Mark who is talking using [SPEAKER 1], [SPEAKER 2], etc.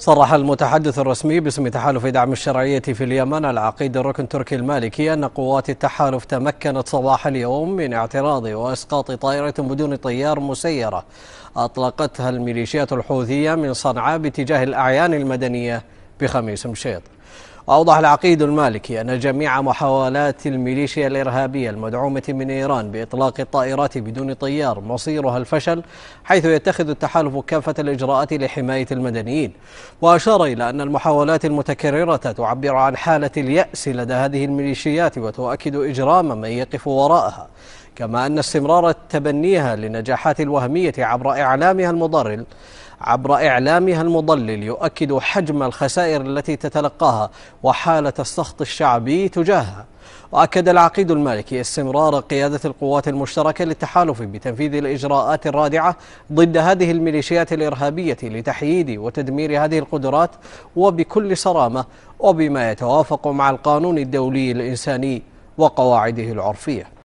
[SPEAKER 1] صرح المتحدث الرسمي باسم تحالف دعم الشرعية في اليمن العقيد الركن تركي المالكي أن قوات التحالف تمكنت صباح اليوم من اعتراض وإسقاط طائرة بدون طيار مسيرة أطلقتها الميليشيات الحوثية من صنعاء باتجاه الأعيان المدنية بخميس مشيط أوضح العقيد المالكي أن جميع محاولات الميليشيا الإرهابية المدعومة من إيران بإطلاق الطائرات بدون طيار مصيرها الفشل حيث يتخذ التحالف كافة الإجراءات لحماية المدنيين وأشار إلى أن المحاولات المتكررة تعبر عن حالة اليأس لدى هذه الميليشيات وتؤكد إجرام من يقف وراءها كما أن استمرار تبنيها للنجاحات الوهمية عبر إعلامها المضرر عبر إعلامها المضلل يؤكد حجم الخسائر التي تتلقاها وحالة السخط الشعبي تجاهها وأكد العقيد المالكي استمرار قيادة القوات المشتركة للتحالف بتنفيذ الإجراءات الرادعة ضد هذه الميليشيات الإرهابية لتحييد وتدمير هذه القدرات وبكل صرامة وبما يتوافق مع القانون الدولي الإنساني وقواعده العرفيه